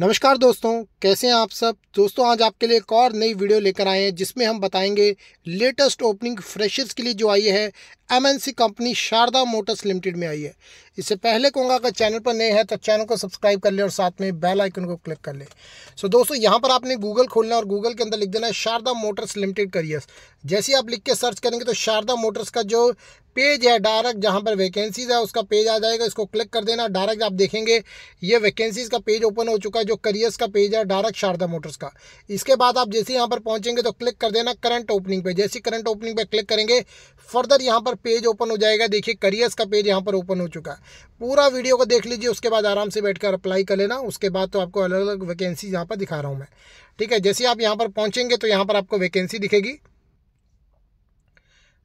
नमस्कार दोस्तों कैसे हैं आप सब दोस्तों आज आपके लिए एक और नई वीडियो लेकर आए हैं जिसमें हम बताएंगे लेटेस्ट ओपनिंग फ्रेशर्स के लिए जो आई है MNC company Sharda Motors Limited में आई है इससे पहले कहूँगा अगर चैनल पर नए हैं तो चैनल को सब्सक्राइब कर लें और साथ में बेल आइकन को क्लिक कर ले सो दोस्तों यहाँ पर आपने गूगल खोलना और गूगल के अंदर लिख देना है शारदा मोटर्स लिमिटेड करियर्स जैसे आप लिख के सर्च करेंगे तो शारदा मोटर्स का जो पेज है डायरेक्ट जहाँ पर वैकेंसीज है उसका पेज आ जाएगा इसको क्लिक कर देना डायरेक्ट आप देखेंगे ये वैकेंसीज का पेज ओपन हो चुका है जो करियर्स का पेज है डायरेक्ट शारदा मोटर्स का इसके बाद आप जैसे यहाँ पर पहुँचेंगे तो क्लिक कर देना करंट ओपनिंग पे जैसे करंट ओपनिंग पे क्लिक करेंगे फर्दर यहाँ पर पेज ओपन हो जाएगा देखिए करियर्स का पेज यहाँ पर ओपन हो चुका है पूरा वीडियो को देख लीजिए उसके बाद आराम से बैठकर अप्लाई कर लेना उसके बाद तो आपको अलग अलग वैकेंसी यहाँ पर दिखा रहा हूँ मैं ठीक है जैसे आप यहाँ पर पहुँचेंगे तो यहाँ पर आपको वैकेंसी दिखेगी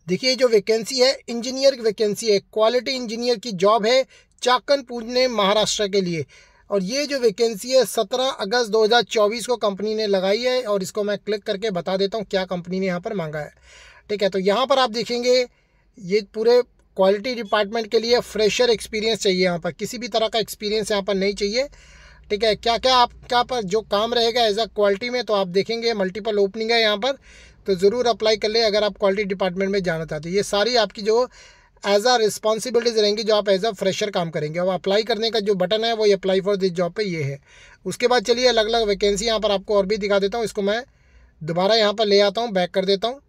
देखिए जो वैकेंसी है इंजीनियर की वैकेंसी है क्वालिटी इंजीनियर की जॉब है चाकन पूजने महाराष्ट्र के लिए और ये जो वैकेंसी है 17 अगस्त 2024 को कंपनी ने लगाई है और इसको मैं क्लिक करके बता देता हूँ क्या कंपनी ने यहाँ पर मांगा है ठीक है तो यहाँ पर आप देखेंगे ये पूरे क्वालिटी डिपार्टमेंट के लिए फ्रेशर एक्सपीरियंस चाहिए यहाँ पर किसी भी तरह का एक्सपीरियंस यहाँ पर नहीं चाहिए ठीक है क्या क्या आपका पर जो काम रहेगा एज अ क्वालिटी में तो आप देखेंगे मल्टीपल ओपनिंग है यहाँ पर तो ज़रूर अप्लाई कर ले अगर आप क्वालिटी डिपार्टमेंट में जाना चाहते हो ये सारी आपकी जो एज आ रिस्पॉन्सिबिलिटीज़ रहेंगी जो आप एज आ फ्रेशर काम करेंगे अब अप्लाई करने का जो बटन है वो ये अप्लाई फॉर दिस जॉब पे ये है उसके बाद चलिए अलग अलग वैकेंसी यहाँ पर आपको और भी दिखा देता हूँ इसको मैं दोबारा यहाँ पर ले आता हूँ बैक कर देता हूँ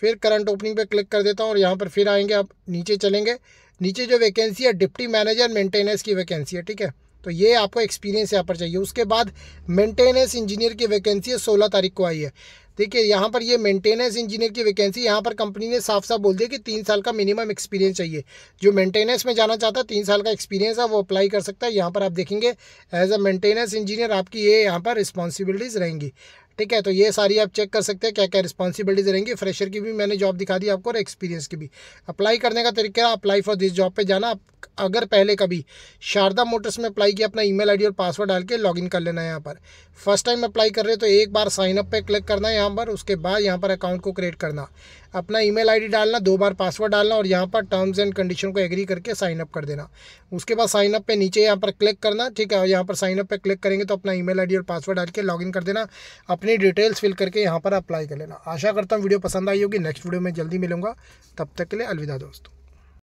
फिर करंट ओपनिंग पे क्लिक कर देता हूँ और यहाँ पर फिर आएंगे आप नीचे चलेंगे नीचे जो वैकेंसी है डिप्टी मैनेजर मेंटेनेंस की वैकेंसी है ठीक है तो ये आपको एक्सपीरियंस यहाँ पर चाहिए उसके बाद मेंटेनेंस इंजीनियर की वैकेंसी है सोलह तारीख को आई है ठीक है यहाँ पर ये मेंटेनेंस इंजीनियर की वैकेंसी यहाँ पर कंपनी ने साफ साफ बोल दिया कि तीन साल का मिनिमम एक्सपीरियंस चाहिए जो मेंटेनेंस में जाना चाहता है तीन साल का एक्सपीरियंस है वो अप्लाई कर सकता है यहाँ पर आप देखेंगे एज अ मेंटेनेंस इंजीनियर आपकी ये यहाँ पर रिस्पॉन्सिबिलिटीज़ रहेंगी ठीक है तो ये सारी आप चेक कर सकते हैं क्या क्या रिस्पॉन्सिबिलिटीज रहेंगी फ्रेशर की भी मैंने जॉब दिखा दी आपको और एक्सपीरियंस की भी अप्लाई करने का तरीका अप्लाई फॉर दिस जॉब पर जाना आप अगर पहले कभी शारदा मोटर्स में अप्लाई किया अपना ईमेल आईडी और पासवर्ड डाल के लॉगिन कर लेना है यहाँ पर फर्स्ट टाइम अप्लाई कर रहे हो तो एक बार साइन अप पे क्लिक करना है यहाँ पर उसके बाद यहाँ पर अकाउंट को क्रिएट करना अपना ईमेल आईडी डालना दो बार पासवर्ड डालना और यहाँ पर टर्म्स एंड कंडीशन को एग्री करके साइन अप कर देना उसके बाद साइन अप पे नीचे यहाँ पर क्लिक करना ठीक है यहाँ पर साइन अप पे क्लिक करेंगे तो अपना ईमेल आईडी और पासवर्ड डाल के लॉगिन कर देना अपनी डिटेल्स फिल करके यहाँ पर अप्लाई कर लेना आशा करता हूँ वीडियो पसंद आई होगी नेक्स्ट वीडियो में जल्दी मिलूंगा तब तक के लिए अलविदा दोस्तों